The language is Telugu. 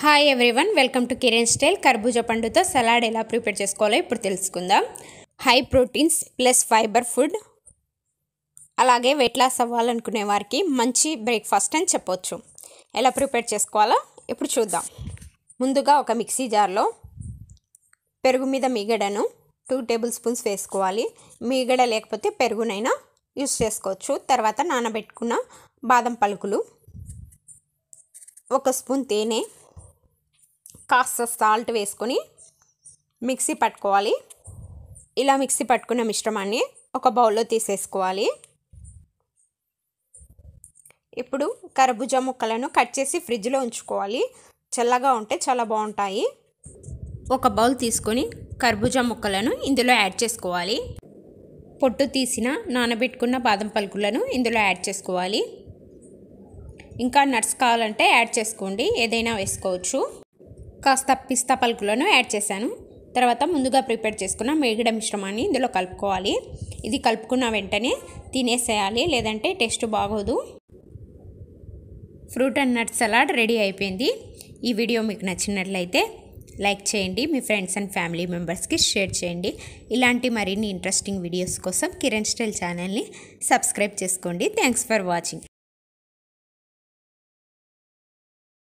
hi everyone welcome to Kiran style కర్బూజా పండుతో సలాడ్ ఎలా ప్రిపేర్ చేసుకోవాలో ఇప్పుడు తెలుసుకుందాం high proteins plus fibre food అలాగే వెయిట్ లాస్ అవ్వాలనుకునే వారికి మంచి బ్రేక్ఫాస్ట్ అని చెప్పవచ్చు ఎలా ప్రిపేర్ చేసుకోవాలో ఇప్పుడు చూద్దాం ముందుగా ఒక మిక్సీ జార్లో పెరుగు మీద మీగడను టూ టేబుల్ స్పూన్స్ వేసుకోవాలి మీగడ లేకపోతే పెరుగునైనా యూస్ చేసుకోవచ్చు తర్వాత నానబెట్టుకున్న బాదం పలుకులు ఒక స్పూన్ తేనె కాస్త సాల్ట్ వేసుకొని మిక్సీ పట్టుకోవాలి ఇలా మిక్సీ పట్టుకున్న మిశ్రమాన్ని ఒక బౌల్లో తీసేసుకోవాలి ఇప్పుడు కర్బూజా ముక్కలను కట్ చేసి ఫ్రిడ్జ్లో ఉంచుకోవాలి చల్లగా ఉంటే చాలా బాగుంటాయి ఒక బౌల్ తీసుకొని కర్బూజా ముక్కలను ఇందులో యాడ్ చేసుకోవాలి పొట్టు తీసిన నానబెట్టుకున్న బాదం పలుకులను ఇందులో యాడ్ చేసుకోవాలి ఇంకా నట్స్ కావాలంటే యాడ్ చేసుకోండి ఏదైనా వేసుకోవచ్చు కాస్త పిస్తా పలుకులను యాడ్ చేశాను తర్వాత ముందుగా ప్రిపేర్ చేసుకున్న మేగిడ మిశ్రమాన్ని ఇందులో కలుపుకోవాలి ఇది కలుపుకున్న వెంటనే తినేసేయాలి లేదంటే టేస్ట్ బాగోదు fruit and nut salad ready అయిపోయింది ఈ వీడియో మీకు నచ్చినట్లయితే లైక్ చేయండి మీ ఫ్రెండ్స్ అండ్ ఫ్యామిలీ మెంబర్స్కి షేర్ చేయండి ఇలాంటి మరిన్ని ఇంట్రెస్టింగ్ వీడియోస్ కోసం కిరణ్ స్టైల్ ఛానల్ని సబ్స్క్రైబ్ చేసుకోండి థ్యాంక్స్ ఫర్ వాచింగ్